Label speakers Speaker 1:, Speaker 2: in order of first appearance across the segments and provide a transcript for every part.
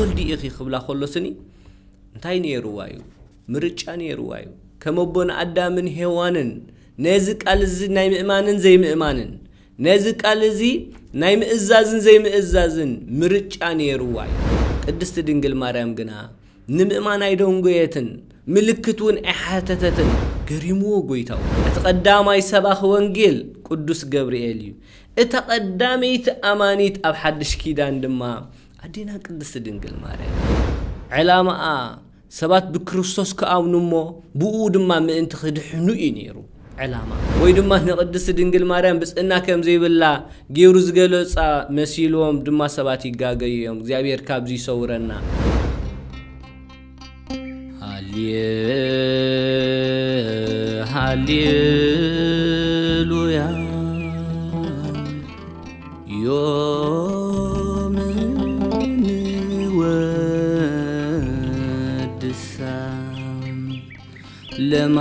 Speaker 1: ወልዲ ኢኺ ክብላ ከሎ ስኒ እንታይ ነይርዋ እዩ ምርጫ ነይርዋ እዩ ከመቦን ኣዳምን ሄዋንን ነዚ ቃል እዚ ናይ ምእማንን ዘይምእማንን ነዚ ቃል እዚ ናይ ምእዛዝን ዘይምእዛዝን ምርጫ ነይርዋ እዩ ቅድስቲ ድንግል ማርያም ግና ንምእማን ኣይደንጎየትን ምልክት እውን ኣይሓተተትን ገሪምዎ ጎይታው እቲ ቀዳማይ ሰባኺ ወንጌል ቅዱስ ገብርኤል እዩ እታ ቀዳመይቲ ኣማኒት ኣብ ሓድሽ ኪዳን ድማ ኣዴና ቅድስቲ ድንግል ማርያም ዕላማኣ ሰባት ብክርስቶስ ክኣምኑ እሞ ብኡ ድማ ምእንቲ ክድሕኑ እዩ ነይሩ ዕላማ ወይ ድማ ንቅድስቲ ድንግል ማርያም ብፅና ከም ዘይብላ ገይሩ ዝገለፃ መሲልዎም ድማ ሰባት ይጋገዩ እዮም እግዚኣብሔር ካብዚ ይሰውረና ሃልየ ሃልየ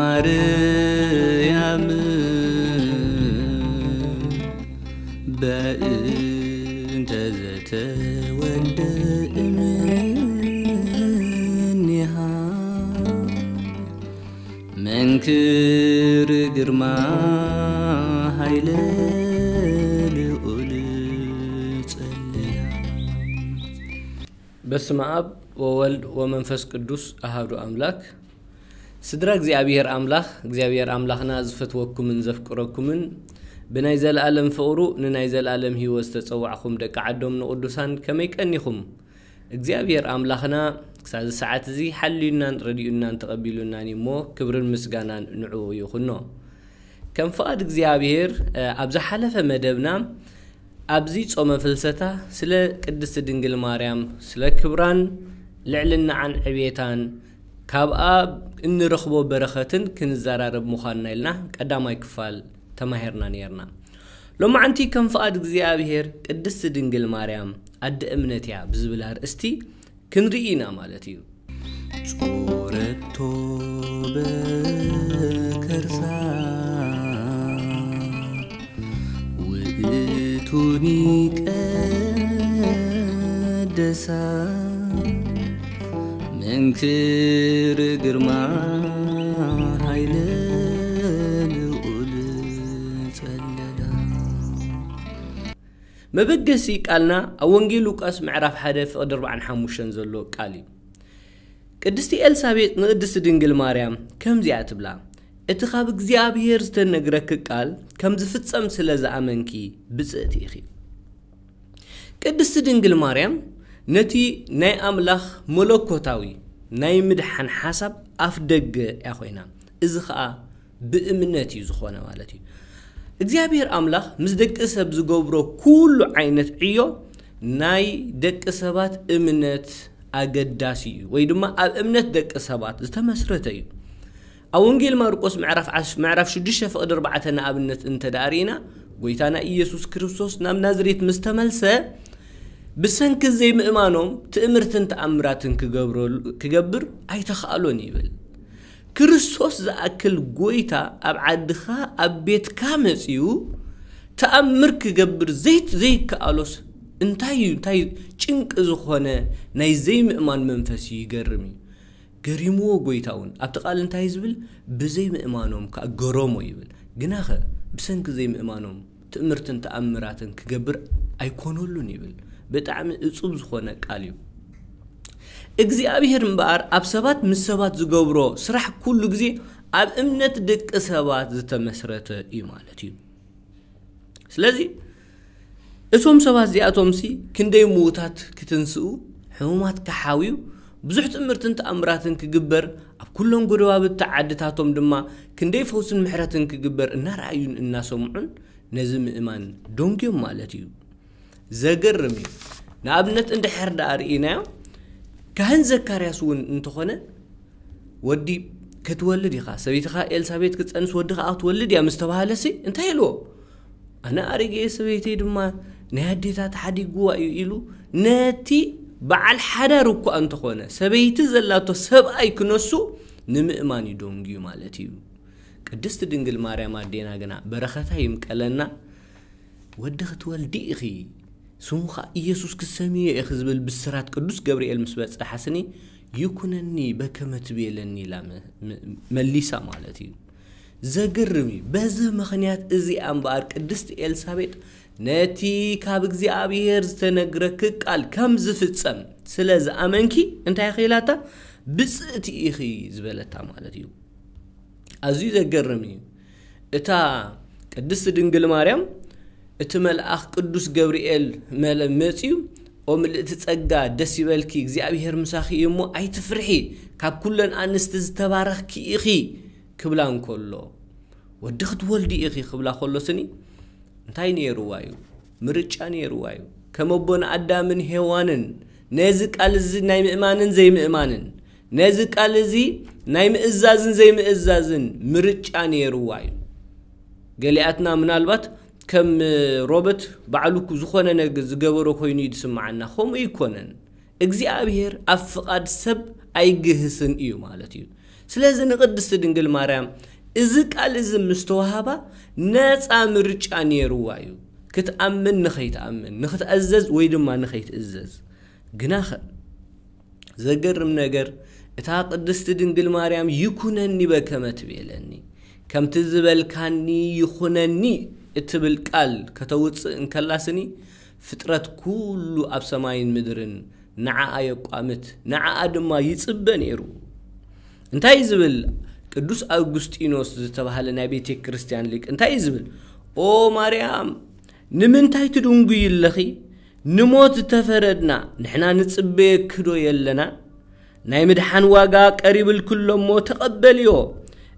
Speaker 1: ማርያም በእንተ ዘተወልደ እምኔሃ መንክር ግርማ ኃይለ ልዑል ጸልያ በስመ አብ ወወልድ ወመንፈስ ቅዱስ አሃዱ አምላክ ስድራ እግዚኣብሔር ኣምላኽ እግዚኣብሔር ኣምላኽና ዝፈትወኩምን ዘፍቅረኩምን ብናይ ዘለኣለም ፍቕሩ ንናይ ዘለኣለም ሂወት ዝተፀዋዕኹም ደቂ ዓዶም ንቅዱሳን ከመይ ቀኒኹም እግዚኣብሔር ኣምላኽና ክሳዚ ሰዓት እዚ ሓልዩናን ረድኡናን ተቐቢሉናን እሞ ክብርን ምስጋናን ንዕኡ ይኹኖ ከም ፍቓድ እግዚኣብሔር ኣብ ዝሓለፈ መደብና ኣብዚ ጾመ ፍልሰታ ስለ ቅድስቲ ድንግል ማርያም ስለ ክብራን ልዕልናዓን ዕብታን ካብኣ እንረኽቦ በረኸትን ክንዘራረብ ምዃንና ኢልና ቀዳማይ ክፋል ተማሂርና ነርና ሎማዓንቲ ከም ፍቓድ እግዚኣብሄር ቅድስቲ ድንግል ማርያም ኣዲ እምነት እያ ብዝብል ኣርእስቲ ክንርኢ ኢና ማለት እዩ ጩረቶ በከርሳ ውእቱኒ ቀደሳ ጥንክር ግርማ ኃይለ ልዑል ጸለላ መበገሲ ቃልና ኣብ ወንጌል ሉቃስ ምዕራፍ 1 ፍቕዲ 45 ዘሎ ቃል እዩ ቅድስቲ ኤልሳቤጥ ንቅድስቲ ድንግል ማርያም ከምዚኣ ትብላ እቲ ካብ እግዚኣብሄር ዝተነግረክ ቃል ከም ዝፍፀም ስለ ዝኣመንኪ ብፅእቲ ኢኺ ቅድስቲ ድንግል ማርያም ነቲ ናይ ኣምላኽ መለኮታዊ ናይ ምድሓን ሓሳብ ኣፍ ደገ እያ ኮይና እዚ ከዓ ብእምነት እዩ ዝኾነ ማለት እዩ እግዚኣብሔር ኣምላኽ ምስ ደቂ ሰብ ዝገብሮ ኩሉ ዓይነት ዕዮ ናይ ደቂ ሰባት እምነት ኣገዳሲ እዩ ወይ ድማ ኣብ እምነት ደቂ ሰባት ዝተመስረተ እዩ ኣብ ወንጌል ማርቆስ ምዕራፍ 6 ፍቕዲ 4 ንኣብነት እንተዳሪእና ጎይታና ኢየሱስ ክርስቶስ ናብ ናዝሬት ምስ ተመልሰ ብሰንኪ ዘይምእማኖም ትእምርትን ተኣምራትን ክገብር ኣይተኽኣሎን ይብል ክርስቶስ ዝኣክል ጎይታ ኣብ ዓድኻ ኣብ ቤትካ መፅኡ ተኣምር ክገብር ዘይከኣሎስ እንታይ እዩ እንታይ ጭንቂ ዝኾነ ናይ ዘይምእማን መንፈስ እዩ ይገርም እዩ ገሪምዎ ጎይታ እውን ኣብቲ ቓል እንታይ ዝብል ብዘይምእማኖም ከዓ ገሮሞ ይብል ግናኸ ብሰንኪ ዘይምእማኖም ትእምርትን ተኣምራትን ክገብር ኣይኮነሉን ይብል ብጣዕሚ እፁብ ዝኾነ ቃል እዩ እግዚኣብሄር እምበኣር ኣብ ሰባት ምስ ሰባት ዝገብሮ ስራሕ ኩሉ ግዜ ኣብ እምነት ደቂ ሰባት ዝተመስረተ እዩ ማለት እዩ ስለዚ እቶም ሰባት እዚኣቶም ሲ ክንደይ ምዉታት ክትንስኡ ሕሙማት ክሓውዩ ብዙሕ ትምህርትን ተኣምራትን ክግበር ኣብ ኩሎም ጎደባብቲ ዓድታቶም ድማ ክንደይ ፈውስን ምሕረትን ክግበር እናረኣዩን እናሰምዑን ነዚ ምእማን ደንግዮም ማለት እዩ زجرمي نابنت عند حرد أرينا كهن سون أنت انتخنا ودي كتولد يا خاص سبيت خا إلسابيت كتأنس ودي خا أتولد يا مستوى هلسي أنت هلو أنا أرجع سبيتي دما نهديتات حدي جوا يلو ناتي بعل ركو أنت أنتخنا سبيت زلاتو سب أي كنسو نمأماني دونجيو مالتيو قدست دنجل ماريا مادينا جنا برختا يمكلنا ودخت والدي إخي ስሙ ስሙኻ ኢየሱስ ክሰሚዮ እየ ክዝብል ብስራት ቅዱስ ገብርኤል ምስ በፅሓ ስኒ ይኩነኒ በከመ ትቤለኒ ኢላ መሊሳ ማለት እዩ ዘግርም እዩ በዚ ምክንያት እዚኣ እምበኣር ቅድስቲ ኤልሳቤጥ ነቲ ካብ እግዚኣብሄር ዝተነግረ ክቃል ከም ዝፍፀም ስለ ዝኣመንኪ እንታይ ክኢላታ ብፅእቲ ኢኺ ዝበለታ ማለት እዩ ኣዝዩ ዘገርም እዩ እታ ቅድስቲ ድንግል ማርያም እቲ መልኣኽ ቅዱስ ገብርኤል መለ መፅዩ ኦ ምልእቲ ጸጋ ደስ ይበልኪ እግዚኣብሄር ምሳኺ እዩ እሞ ኣይትፍርሒ ካብ ኩለን ኣንስቲ ዝተባረኽኪ ኢኺ ክብላ እንከሎ ወዲ ክትወልዲ ኢኺ ክብላ ከሎ ስኒ እንታይ ነይርዋ እዩ ምርጫ ነይርዋ እዩ ከም ኣቦን ኣዳምን ሄዋንን ነዚ ቃል እዚ ናይ ምእማንን ዘይምእማንን ነዚ ቃል እዚ ናይ ምእዛዝን ዘይምእዛዝን ምርጫ ነይርዋ እዩ ገሊኣትና ምናልባት ከም ሮበት ባዕልኩ ዝኾነ ነገር ዝገበሮ ኮይኑ እዩ ዝስማዓና ከምኡ ይኮነን እግዚኣብሄር ኣብ ፍቓድ ሰብ ኣይግህስን እዩ ማለት እዩ ስለዚ ንቅድስቲ ድንግል ማርያም እዚ ቃል እዚ ምስ ተዋሃባ ነፃ ምርጫ ነይርዋ እዩ ክትኣምን ንኸይትኣምን ንኽትእዘዝ ወይ ድማ ንኸይትእዘዝ ግናኸ ዘገርም ነገር እታ ቅድስቲ ድንግል ማርያም ይኩነኒ በከመ ትቤለኒ ከምቲ ዝበልካኒ ይኹነኒ እትብል ቃል ከተውፅእ እንከላስኒ ፍጥረት ኩሉ ኣብ ሰማይን ምድርን ንዓኣ የቋምት ንዓኣ ድማ ይፅበ ነይሩ እንታይ ዝብል ቅዱስ ኣውጉስጢኖስ ዝተባሃለ ናይ ቤተ ክርስትያን ሊቅ እንታይ ዝብል ኦ ማርያም ንምንታይ ትድንጉይለኺ ንሞት ዝተፈረድና ንሕና ንፅበየክዶ የለና ናይ ምድሓን ዋጋ ቀሪብልክሎ እሞ ተቐበልዮ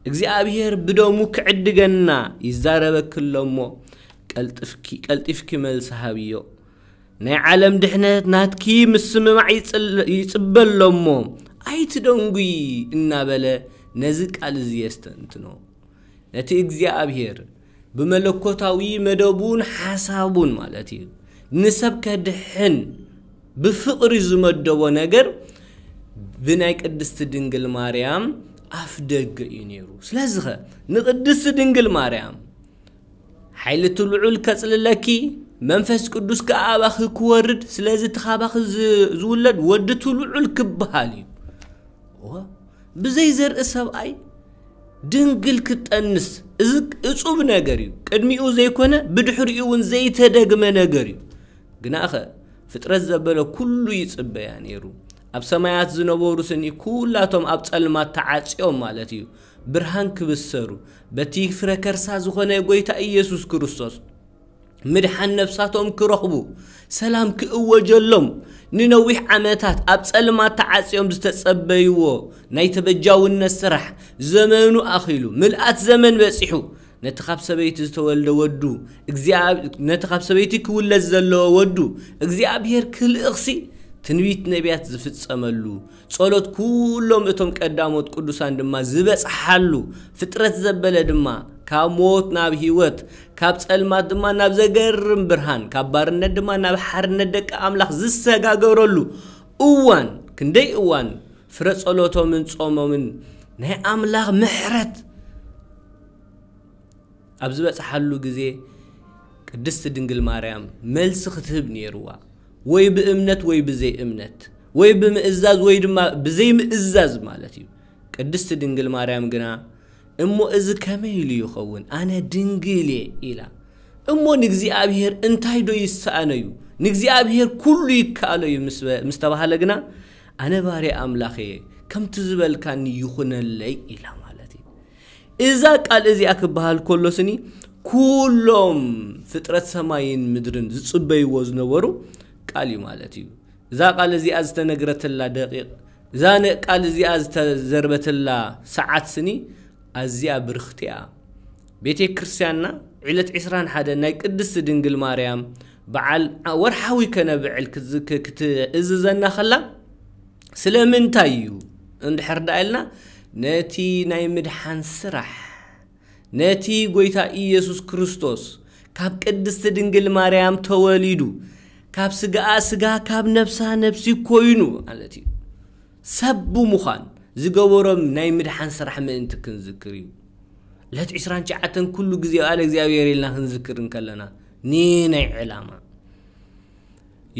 Speaker 1: እግዚአብሔር ብደሙ ክዕድገና ይዛረበክሎ እሞ ቀልጢፍኪ መልሲ ሃብዮ ናይ ዓለም ድሕነት ናትኪ ምስምማዕ ይፅበሎ እሞ ኣይትደንጉይ እናበለ ነዚ ቃል እዚ የስተንትኖ ነቲ እግዚኣብሄር ብመለኮታዊ መደቡን ሓሳቡን ማለት እዩ ንሰብ ከድሕን ብፍቕሪ ዝመደቦ ነገር ብናይ ቅድስቲ ድንግል ማርያም ኣፍ ደገ እዩ ነይሩ ስለዚ ኸ ንቕድስ ድንግል ማርያም ሓይሊ ትልዑል ከፅልለኪ መንፈስ ቅዱስ ከዓ ኣባኺ ክወርድ ስለዚ እቲ ካባኺ ዝውለድ ወዲ ትልዑል ክበሃል እዩ ብዘይ ዘርኢ ሰብኣይ ድንግል ክጠንስ እዚ እፁብ ነገር እዩ ቅድሚኡ ዘይኮነ ብድሕሪኡ እውን ዘይተደግመ ነገር እዩ ኸ ፍጥረት ዘበለ ኩሉ ይፅበያ ነይሩ ኣብ ሰማያት ዝነበሩ ስኒ ኩላቶም ኣብ ጸልማት ተዓጽዮም ማለት እዩ ብርሃን ክብሰሩ በቲ ፍረ ከርሳ ዝኾነ ጐይታ ኢየሱስ ክርስቶስ ምድሓን ነፍሳቶም ክረኽቡ ሰላም ክእወጀሎም ንነዊሕ ዓመታት ኣብ ጸልማት ተዓጽዮም ዝተጸበይዎ ናይ ተበጃውነት ስራሕ ዘመኑ ኣኺሉ ምልኣት ዘመን በጺሑ ነቲ ካብ ሰበይቲ ዝተወልደ ወዱ ነቲ ካብ ሰበይቲ ክውለድ ዘለዎ ወዱ እግዚኣብሔር ክልእኽሲ ትንቢት ነቢያት ዝፍፀመሉ ጸሎት ኩሎም እቶም ቀዳሞት ቅዱሳን ድማ ዝበፅሓሉ ፍጥረት ዘበለ ድማ ካብ ሞት ናብ ሂወት ካብ ፀልማት ድማ ናብ ዘገርም ብርሃን ካብ ባርነት ድማ ናብ ሓርነት ደቂ ኣምላኽ ዝሰጋገረሉ እዋን ክንደይ እዋን ፍረ ጸሎቶምን ጾሞምን ናይ ኣምላኽ ምሕረት ኣብ ዝበፅሓሉ ግዜ ቅድስቲ ድንግል ማርያም መልሲ ክትህብ ነይርዋ ወይ ብእምነት ወይ ብዘይ እምነት ወይ ብምእዛዝ ወይ ድማ ብዘይ ምእዛዝ ማለት እዩ ቅድስቲ ድንግል ማርያም ግና እሞ እዚ ከመይ ኢሉ ይኸውን ኣነ ድንግል እየ ኢላ እሞ ንእግዚኣብሄር እንታይ ዶ ይሰኣነ እዩ ንእግዚኣብሄር ኩሉ ይከኣሎ እዩ ምስ ተባሃለ ግና ኣነ ባርያ ኣምላኽ እየ ከምቲ ዝበልካኒ ይኹነለይ ኢላ ማለት እዩ እዛ ቃል እዚኣ ክበሃል ከሎ ስኒ ኩሎም ፍጥረት ሰማይን ምድርን ዝፅበይዎ ዝነበሩ قال يمالتي ذا قال زي از تنغرت لا دقيق ذا قال زي از تزربت لا ساعات سني ازيا برختيا بيتي كريستيانا عيله عسران حدا ناي قدس دنجل مريم بعل ورحاوي كان بعل كت اززنا خلا سلامن تايو عند حردا قالنا ناتي ناي مدحان سرح ناتي قويتا إيسوس كريستوس كاب قدس دنجل مريم توليدو ካብ ስጋኣ ስጋ ካብ ነብሳ ነብሲ ኮይኑ ማለት እዩ ሰቡ ምዃን ዝገበሮም ናይ ምድሓን ስራሕ ምእንቲ ክንዝክር እዩ ለት 2 29 ኩሉ ግዜ ኣለ እግዚኣብሔር ኢልና ክንዝክር እንከለና ንናይ ዕላማ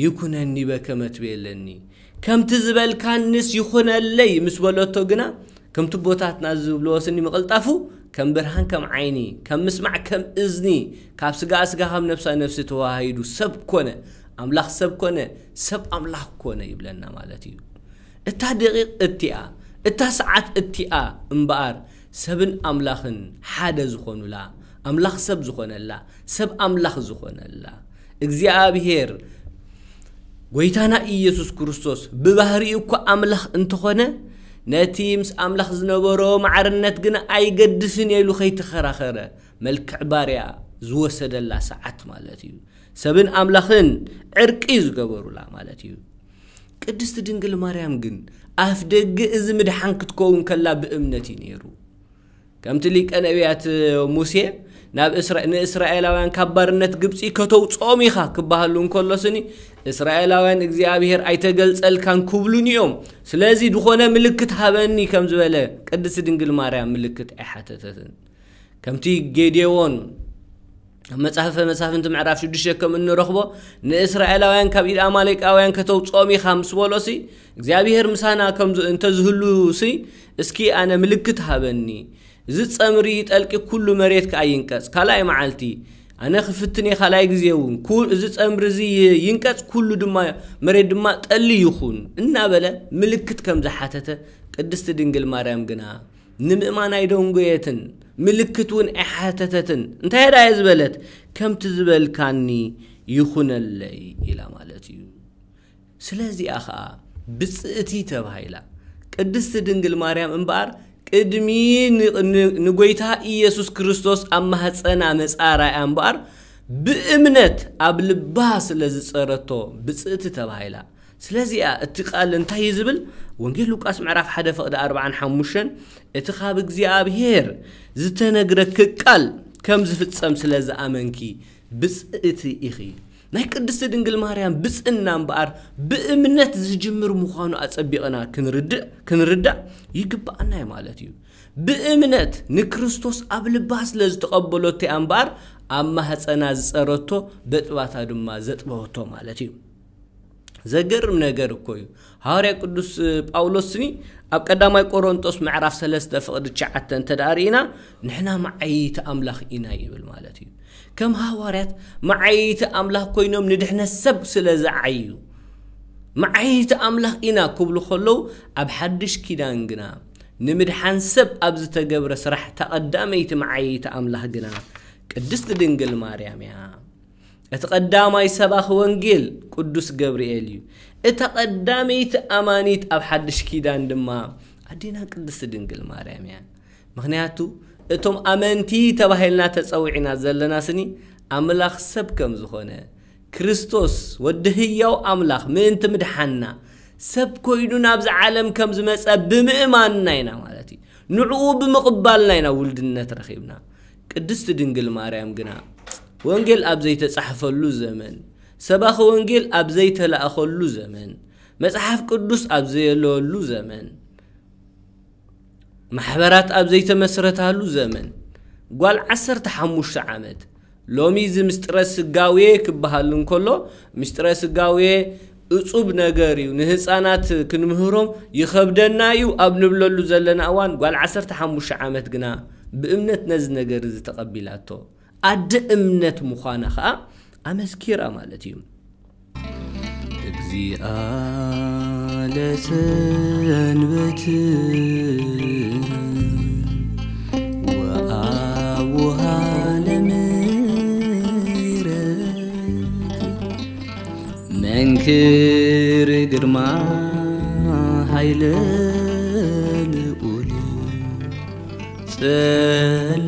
Speaker 1: ይኩነኒ በከመ ትቤለኒ ከምቲ ንስ ይኹነለይ ምስ በለቶ ግና ከምቲ ቦታትና ዝብልዎ ስኒ ምቕልጣፉ ከም ብርሃን ከም ዓይኒ ከም ምስማዕ ከም እዝኒ ካብ ስጋ ስጋ ካብ ነብሳ ነፍሲ ተዋሂዱ ሰብ ኮነ ኣምላኽ ሰብ ኮነ ሰብ ኣምላኽ ኮነ ይብለና ማለት እዩ እታ ደቂቕ እቲኣ እታ ሰዓት እቲኣ እምበኣር ሰብን ኣምላኽን ሓደ ዝኾኑላ ኣምላኽ ሰብ ዝኾነላ ሰብ ኣምላኽ ዝኾነላ እግዚኣብሄር ጎይታና ኢየሱስ ክርስቶስ ብባህሪኡ እኳ ኣምላኽ እንተኾነ ነቲ ምስ ኣምላኽ ዝነበሮ ማዕርነት ግና ኣይገድስን የኢሉ ከይተኸራኸረ መልክዕ ባርያ ዝወሰደላ ሰዓት ማለት እዩ ሰብን ኣምላኽን ዕርቂ ዝገበሩላ ማለት እዩ ቅድስቲ ድንግል ማርያም ግን ኣፍ ደጊ እዚ ምድሓን ክትከውን ከላ ብእምነት እዩ ነይሩ ከምቲ ሊቀ ነቢያት ሙሴ ናብ ንእስራኤላውያን ካብ ባርነት ግብፂ ከተውፅኦም ኢኻ ክበሃሉ እንከሎስኒ እስራኤላውያን እግዚኣብሔር ኣይተገልፀልካን ክብሉን እዮም ስለዚ ድኾነ ምልክት ሃበኒ ከም ዝበለ ቅድስቲ ድንግል ማርያም ምልክት ኣይሓተተትን ከምቲ ጌዴዎን مصحف مصحفنت معراف 6 كم نرخبو ن اسرائيلاويان كاب يد اماليك اويان كتو صومي خامس بولوسي اغزابير مسانا كم انت زهلو سي اسكي انا ملكت هابني زي صمري يطلق كل مريت كاينكس كلاي معالتي انا خفتني خلاي غزيون كل زي صمري زي ينكس كل دما مريت دما طلي يخون انا ملكت كم زحاتته قدست دنجل مريم غنا نمئمان ايدونغيتن ምልክት እውን ኣይሓተተትን እንታይ ዳ እየ ዝበለት ከምቲ ዝበልካኒ ይኹነለይ ኢላ ማለት እዩ ስለዚኣ ኸዓ ብፅእቲ ተባሂላ ቅድስቲ ድንግል ማርያም እምበኣር ቅድሚ ንጎይታ ኢየሱስ ክርስቶስ ኣብ ማህፀና መጻራያ እምበኣር ብእምነት ኣብ ልባ ስለ ዝፀረቶ ብፅእቲ ተባሂላ ስለዚኣ እቲ ቃል እንታይ እዩ ዝብል ወንጌል ሉቃስ ምዕራፍ 1 ፍቕዲ 45 እቲ ካብ እግዚኣብሄር ዝተነግረክ ቃል ከም ዝፍፀም ስለ ዝኣመንኪ ብፅእቲ ኢኺ ናይ ቅድስቲ ድንግል ማርያም ብፅና እምበኣር ብእምነት ዝጅምር ምዃኑ ኣፀቢቕና ክንርዳእ ይግባአና ማለት እዩ ብእምነት ንክርስቶስ ኣብ ልባ ስለ ዝተቐበሎቶ እያ እምበኣር ኣብ ማህፀና ዝፀረቶ በጥባታ ድማ ዘጥበወቶ ማለት እዩ زجر من جر كوي هاري قدوس باولوسني أب قدامي كورنتوس معرف سلسة فقد شعت أنت دارينا نحنا معيت أملاخ إنا يبل مالتي كم هواريت معيت أملاخ كوينوم ندحنا سب سلزة زعيو معيت أملاخ إنا كبلو خلو أب حدش كيدانقنا نمدحان سب ابز زتقبر سرح تقداميت معيت أملاخ قنا قدست دنقل ماريام يا እቲ ቐዳማይ ሰባኺ ወንጌል ቅዱስ ገብርኤል እዩ እታ ቐዳመይቲ ኣማኒት ኣብ ሓድሽ ኪዳን ድማ ኣዴና ቅድስቲ ድንግል ማርያም እያ ምክንያቱ እቶም ኣመንቲ ተባሂልና ተፀዊዕና ዘለና ስኒ ኣምላኽ ሰብ ከም ዝኾነ ክርስቶስ ወዲ ህያው ኣምላኽ ምእንቲ ምድሓና ሰብ ኮይኑ ናብዚ ዓለም ከም ዝመፀ ብምእማንና ኢና ማለት እዩ ንዕኡ ብምቕባልና ኢና ውልድነት ረኺብና ቅድስቲ ድንግል ማርያም ግና ወንጌል ኣብ ዘይተፃሕፈሉ ዘመን ሰባኺ ወንጌል ኣብ ዘይተለኣኸሉ ዘመን መፅሓፍ ቅዱስ ኣብ ዘየለወሉ ዘመን ማሕበራት ኣብ ዘይተመስረታሉ ዘመን ጓል 15 ዓመት ሎሚ እዚ ምስጢረ ስጋውየ ክበሃል እንከሎ ምስጢረ ስጋውየ እፁብ ነገር እዩ ንህፃናት ክንምህሮም ይኸብደና እዩ ኣብ ንብለሉ ዘለና እዋን ጓል 15 ዓመት ግና ብእምነት ነዚ ነገር እዚ ተቐቢላቶ ኣደ እምነት ምዃና ኸዓ ኣመስኪራ ማለት እዩ እግዚኣ ለሰንበት ወኣውሃ ለምረት መንክር ግርማ ሃይለ ልኡል ጸል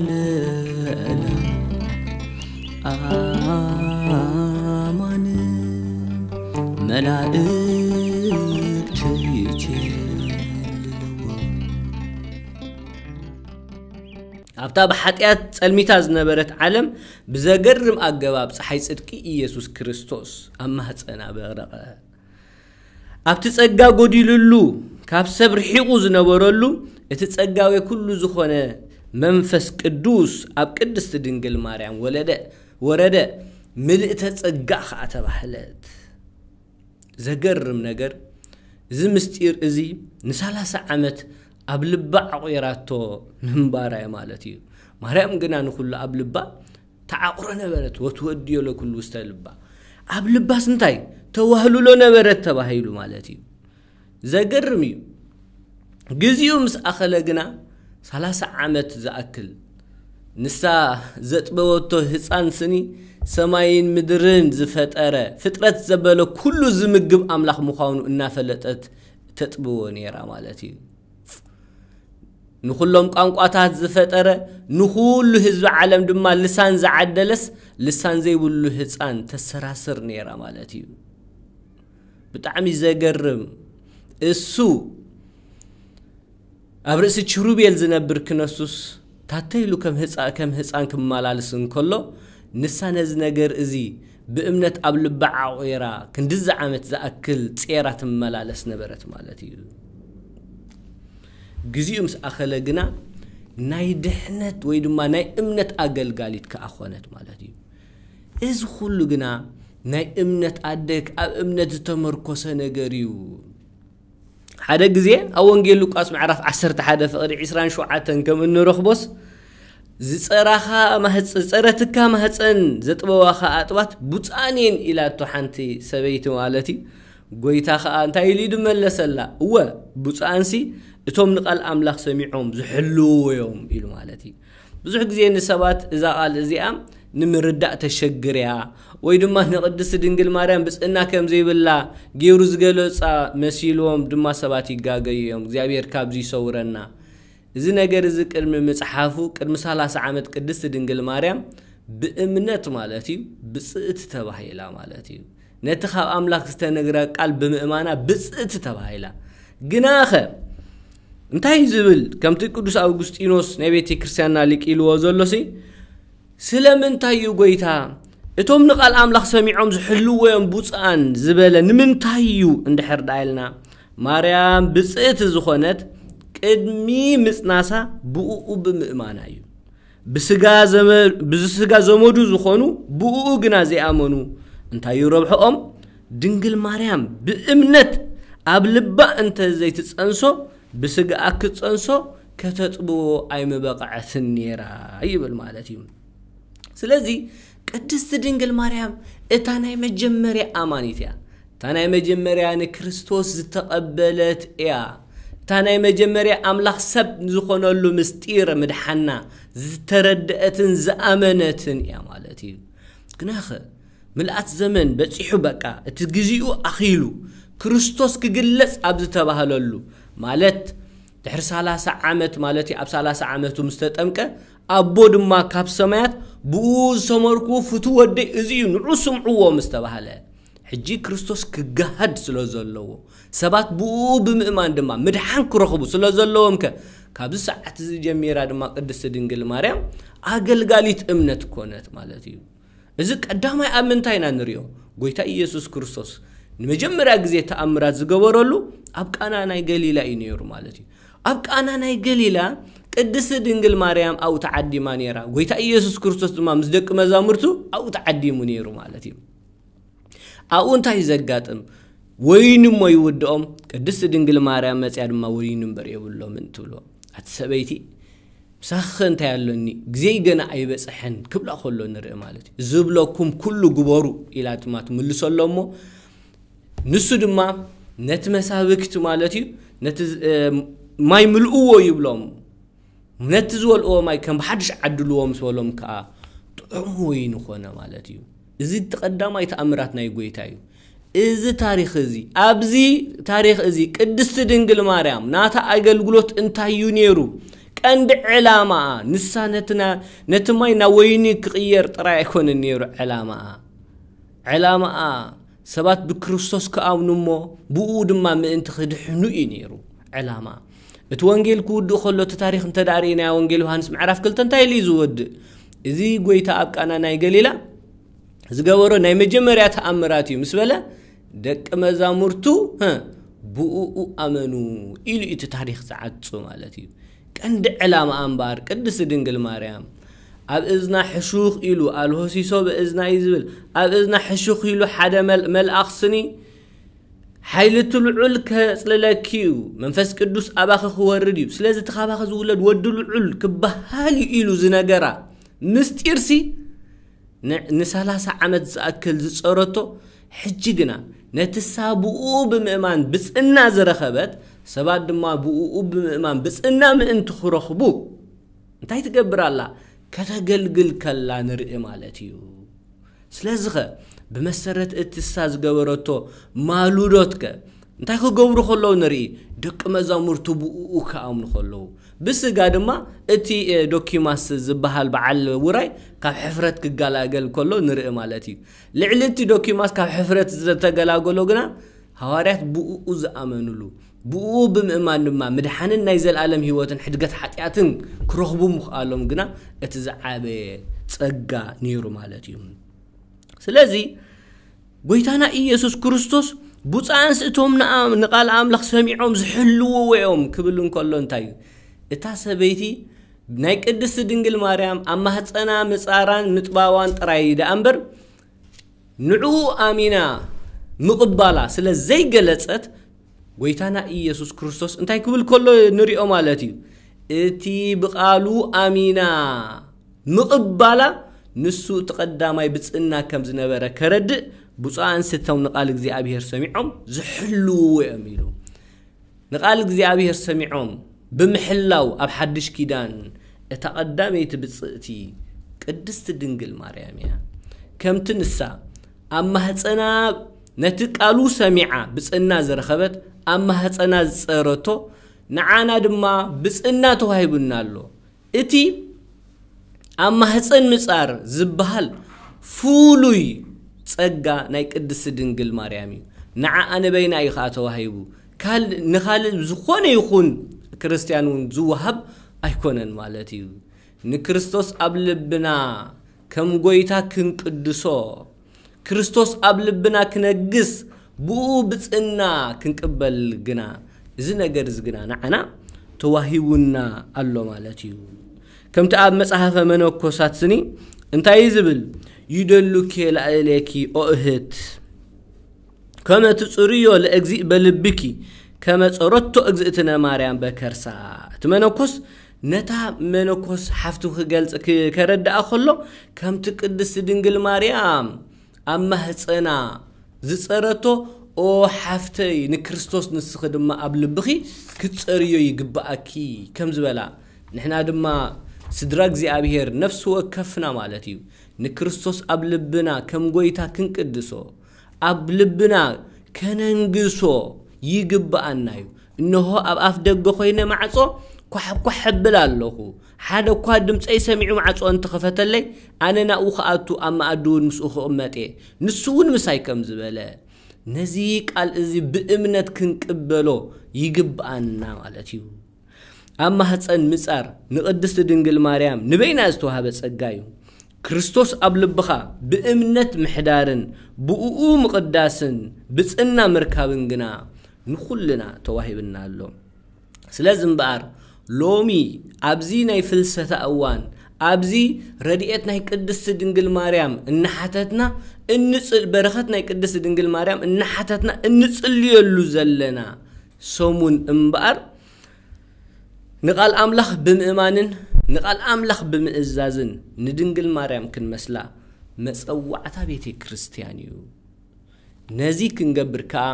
Speaker 1: መላእክት ይቸልለዎ ኣብታ ብሓጢኣት ፀልሚታ ዝነበረት ዓለም ብዘገርም ኣገባብ ፀሓይ ፅድቂ ኢየሱስ ክርስቶስ ኣብ ማህፀን ኣበረቐ ኣብቲ ፀጋ ጎዲሉሉ ካብ ሰብ ርሒቑ ዝነበረሉ እቲ ፀጋዊ ኩሉ ዝኾነ መንፈስ ቅዱስ ኣብ ቅድስቲ ድንግል ማርያም ወለደ ወረደ ምልእተ ፀጋእ ከዓ ተባህለት ዘገርም ነገር እዚ ምስጢር እዚ ንሳላሳ ዓመት ኣብ ልባ ዓቑራቶ ንምንባራ ማለት እዩ ማርያም ግና ንኩሉ ኣብ ልባ ተዓቑሮ ነበረት ወትወድዮ ኩሉ ውስተ ልባ ኣብ ልባስ እንታይ ተዋህሉሎ ነበረት ተባሂሉ ማለት እዩ ዘገርም እዩ ግዜኡ ምስ ኣኸለ ግና 30 ዓመት ዝኣክል ንሳ ዘጥበበቶ ህፃን ስኒ ሰማይን ምድርን ዝፈጠረ ፍጥረት ዘበለ ኩሉ ዝምግብ ኣምላኽ ምዃኑ እናፈለጠት ተጥብዎ ነይራ ማለት እዩ ንኩሎም ቋንቋታት ዝፈጠረ ንኩሉ ህዝቢ ዓለም ድማ ልሳን ዝዓደለስ ልሳን ዘይብሉ ህፃን ተሰራስር ነይራ ማለት እዩ ብጣዕሚ ዘገርም እሱ ኣብ ርእሲ ችሩቤል ዝነብር ክነሱስ ታተይሉ ከም ህፃን ክመላልስ እንከሎ ንሳ ነዚ ነገር እዚ ብእምነት ኣብ ልባ ዓቑራ ክንዲዚ ዓመት ዝኣክል ፀራ ትመላለስ ነበረት ማለት እዩ ግዜኡ ምስ ኣኸለ ግና ናይ ድሕነት ወይ ድማ ናይ እምነት ኣገልጋሊት ከዓ ኾነት ማለት እዩ እዚ ኩሉ ግና ናይ እምነት ኣደግ ኣብ እምነት ዝተመርኮሰ ነገር እዩ ሓደ ግዜ ኣብ ወንጌል ሉቃስ ምዕራፍ 11 ፍቕሪ 27 ከም እንረኽቦስ ዝፀራኻ ዝፀረትካ ማህፀን ዘጥበዋኻ ኣጥባት ቡፃን እየን ኢላቶ ሓንቲ ሰበይቲ ማለት እዩ ጎይታ ከዓ እንታይ ኢሉ ድመለሰላ እወ ብፃንሲ እቶም ንቓል ኣምላኽ ሰሚዖም ዝሕልውዮም ኢሉ ማለት እዩ ብዙሕ ግዜ ንሰባት እዛ ቓል እዚኣ ንምርዳእ ተሸግር እያ ወይ ድማ ንቅድስቲ ድንግል ማርያም ብፅና ከም ዘይብላ ገይሩ ዝገለፃ መሲልዎም ድማ ሰባት ይጋገዩ እዮም እግዚኣብሔር ካብዚ ይሰውረና زي نجر زي كرم متحافو كرم سالة سعمت كدست دنجل مريم بإمنات مالتي بسئت تبهيلا مالتي نتخاب أملاك استنجر بس بمؤمنة بسئت تبهيلا جناخ انتهي زبل كم تكدوس أوغسطينوس نبيتي كريستيانا ليك إلو وزلوسي سلام انتهي قويتا اتوم نقال أملاك سميعهم زحلو ويوم بوسان زبالا نمنتهيو اندحر دايلنا مريم بس زخونت ቅድሚ ምፅናሳ ብኡኡ ብምእማና እዩ ብስጋ ዘመዱ ዝኾኑ ብኡኡ ግና ዘይኣመኑ እንታይ እዩ ረብሐኦም ድንግል ማርያም ብእምነት ኣብ ልባ ዘይትፀንሶ ብስጋኣ ክትፀንሶ ከተጥብዎ ኣይምበቕዐትን ነራ ይብል ማለት እዩ ስለዚ ቅድስቲ ድንግል ማርያም እታ ናይ መጀመርያ ኣማኒት እያ እታ ናይ መጀመርያ ንክርስቶስ ዝተቐበለት እያ تاني مجمري أملاخ سب زخون اللو مستير مدحنا زتردأتن اتن يا مالتي كناخ ملأت زمن بس بكا اتجزيو أخيلو كريستوس كجلس أبز تبهل اللو مالت تحر سالاس عامت مالتي أب سالاس عامتو مستتمك أبو دما كاب سمات بوز سمركو فتو ودي ازيو نرسم عوو مستبهل حجي كريستوس كجهد سلوزو اللوو ሰባት ብኡ ብምእማን ድማ ምድሓን ክረኽቡ ስለ ዘለዎም ከ ካብዚ ሰዓት እዚ ጀሚራ ድማ ቅድስቲ ድንግል ማርያም ኣገልጋሊት እምነት ኮነት ማለት እዩ እዚ ቀዳማይ ኣብ ምንታይ ኢና ንሪኦ ጎይታ ኢየሱስ ክርስቶስ ንመጀመርያ ግዜ ተኣምራት ዝገበረሉ ኣብ ቃና ናይ ገሊላ እዩ ነይሩ ማለት እዩ ኣብ ቃና ናይ ገሊላ ቅድስቲ ድንግል ማርያም ኣብኡ ተዓዲማ ነራ ጎይታ ኢየሱስ ክርስቶስ ድማ ምስ ደቂ መዛሙርቱ ኣብኡ ተዓዲሙ ነይሩ ማለት እዩ ኣብኡ እንታይ ዘጋጥም ወይንም ኣይውድኦም ቅድስቲ ድንግል ማርያም መፅያ ድማ ወይን እምበር የብሎምን ትብሎ ኣቲ ሰበይቲ ምሳኸ እንታይ ኣሎኒ ግዜ ገና ኣይበፅሐን ክብላ ከሎ ንርኢ ማለት እዩ ዝብለኩም ኩሉ ግበሩ ኢላ ድማ ትምልሰሎ እሞ ንሱ ድማ ነቲ መሳብክቲ ማለት እዩ ነቲ ማይ ምልእዎ ይብሎም ነቲ ዝበልእዎ ማይ ከም ብሓድሽ ዓድልዎም ዝበሎም ከዓ ጥዑም ወይን ኮነ ማለት እዩ እዚ ተቐዳማይ ተኣምራት ናይ ጎይታ እዩ እዚ ታሪክ እዚ ኣብዚ ታሪክ እዚ ቅድስቲ ድንግል ማርያም ናታ ኣገልግሎት እንታይ እዩ ነይሩ ቀንዲ ዕላማኣ ንሳ ነቲ ማይ ናብ ወይኒ ክቕየር ጥራይ ኣይኮነ ነይሩ ዕላማኣ ዕላማኣ ሰባት ብክርስቶስ ክኣምኑ እሞ ብኡ ድማ ምእንቲ ክድሕኑ እዩ ነይሩ ዕላማ እቲ ወንጌል ክውድእ ከሎ እቲ ታሪክ እንተዳርእና ወንጌል ዮሃንስ ምዕራፍ ክልተ እንታይ ኢሉ ዝወድእ እዚ ጎይታ ኣብ ቃና ናይ ገሊላ ዝገበሮ ናይ መጀመርያ ተኣምራት እዩ ምስ በለ ደቂ መዛሙርቱ ብእኡ ኣመኑ ኢሉ እቲ ታሪክ ዝዓፁ ማለት እዩ ቀንዲ ዕላማ እምበር ቅድስ ድንግል ማርያም ኣብ እዝና ሕሹኽ ኢሉ ኣልሆሲሶ ብእዝና እዩ ዝብል ኣብ እዝና ሕሹኽ ኢሉ ሓደ መልኣኽ ስኒ ሓይሊ ትልዑል ከፅልለኪ እዩ መንፈስ ቅዱስ ኣባኸ ክወርድ እዩ ስለዚ እቲ ካባኸ ዝውለድ ወዲ ልዑል ክበሃል እዩ ኢሉ ዝነገራ ምስጢርሲ ንሰላሳ ዓመት ዝኣክል ዝፀረቶ ሕጂ ግና ነቲ ብኡ ብምእማን ብፅና ዝረኸበት ሰባት ድማ ብኡ ብምእማን ብፅና ምእንቲ ክረኽቡ እንታይ ትገብር ኣላ ከተገልግል ከላ ንርኢ ማለት እዩ ስለዚ ኸ ብመሰረት እትሳ ዝገበረቶ ማሉዶት ከ እንታይ ክገብሩ ከለዉ ንርኢ ደቂ መዛሙርቱ ብእኡ ከኣምኑ ከለዉ ብስጋ ድማ እቲ ዶኪማስ ዝበሃል በዓል ውራይ ካብ ሕፍረት ክጋላገል ከሎ ንርኢ ማለት እዩ ልዕሊ እቲ ዶኪማስ ካብ ሕፍረት ዝተገላገሎ ግና ሃዋርያት ብእኡ ዝኣመንሉ ብእኡ ብምእማን ድማ ምድሓንን ናይ ዘለኣለም ሂወትን ሕድገት ሓጢኣትን ክረኽቡ ምኽኣሎም ግና እቲ ዝዓበየ ጸጋ ነይሩ ማለት እዩ ስለዚ ጎይታና ኢየሱስ ክርስቶስ ብፁዕ ኣንስቶም ንቓል ኣምላኽ ሰሚዖም ዝሕልዎ ወዮም ክብል እንከሎ እንታይ እዩ እታ ሰበይቲ ናይ ቅድስቲ ድንግል ማርያም ኣብ ማህፀና ምፃራን ምጥባዋን ጥራይ እዩ ደኣ እምበር ንዕኡ ኣሚና ምቕባላ ስለ ዘይገለፀት ጎይታና ኢየሱስ ክርስቶስ እንታይ ክብል ከሎ ንሪኦ ማለት እዩ እቲ ብቓሉ ኣሚና ምቕባላ ንሱ እቲ ቐዳማይ ብፅና ከም ዝነበረ ከረድእ بوصان ستو نقال اغزيابير سميعوم زحلو يميلو نقال اغزيابير سميعوم بمحلاو اب حدش كيدان اتقدامي تبصتي قدست دنجل مريم يا كم تنسى اما حصنا نتقالو سميعا بصنا زرخبت اما حصنا زرتو نعانا دما بصنا توهيبنالو اتي اما حصن مصار زبحل فولوي ፀጋ ናይ ቅድስ ድንግል ማርያም እዩ ንዓኣ በይና እዩ ከዓ ተዋሂቡ ንኻልእ ዝኾነ ይኹን ክርስትያን እውን ዝወሃብ ኣይኮነን ማለት እዩ ንክርስቶስ ኣብ ልብና ከም ጎይታ ክንቅድሶ ክርስቶስ ኣብ ልብና ክነግስ ብኡ ብፅና ክንቅበል ግና እዚ ነገር እዚ ግና ንዓና ተዋሂቡና ኣሎ ማለት እዩ ከምቲ ኣብ መፅሓፈ መነኮሳት ስኒ እንታይ እዩ ዝብል يدلك لعليك أهت كما تصريو لأجزي بلبكي كما تصرتو أجزئتنا ماريان بكرسا تمنكس ነታ መነኮስ ሓፍቱ ክገልጽ ከረዳእ ከሎ ከምቲ ቅድስቲ ድንግል ማርያም ኣብ ማህፀና ዝጸረቶ ኦ ሓፍተይ ንክርስቶስ ንስኺ ድማ ኣብ ልብኺ ክትጸርዮ ይግባኣኪ ከም ዝበላ ንሕና ድማ سدراك زي أبيهر نفسه كفنا مالتيو نكريستوس أب لبنا كم قويتا كنقدسو أب لبنا كننقسو يقبأنا يو إنه أب أفدق خوينا معصو كحب كحب بلا الله حدا قادم تأي سمعوا معصو أنت خفت لي أنا نأوخ أتو أما أدون مسؤخ أمتي نسون مساي كم زبالة نزيك قال إزي بإمنت كنقبلو يقبأنا مالتيو ኣብ ማህፀን ምጻር ንቅድስቲ ድንግል ማርያም ንበይና ዝተዋሃበ ጸጋ እዩ ክርስቶስ ኣብ ልብኻ ብእምነት ምሕዳርን ብእኡ ምቕዳስን ብፅና ምርካብን ግና ንኹልና ተዋሂብና ኣሎ ስለዚ እምበኣር ሎሚ ኣብዚ ናይ ፍልሰተ እዋን ኣብዚ ረድኤት ናይ ቅድስቲ ድንግል ማርያም እናሓተትና በረኸት ናይ ቅድስቲ ድንግል ማርያም እናሓተትና እንፅልየሉ ዘለና ሰሙን እምበኣር ንቓል ኣምላኽ ብምእማንን ንቓል ኣምላኽ ብምእዛዝን ንድንግል ማርያም ክንመስላ መፀዋዕታ ቤተ ክርስቲያን እዩ ነዚ ክንገብር ከዓ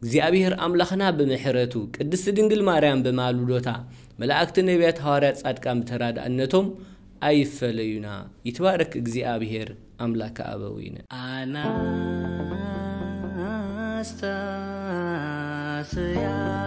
Speaker 1: እግዚኣብሄር ኣምላኽና ብምሕረቱ ቅድስቲ ድንግል ማርያም ብማሉዶታ መላእክቲ ነቢያት ሃዋርያት ጻድቃን ብተራዳእነቶም ኣይፈለዩና ይትባረክ እግዚኣብሄር ኣምላክ ኣበዊነ ኣናስታስያ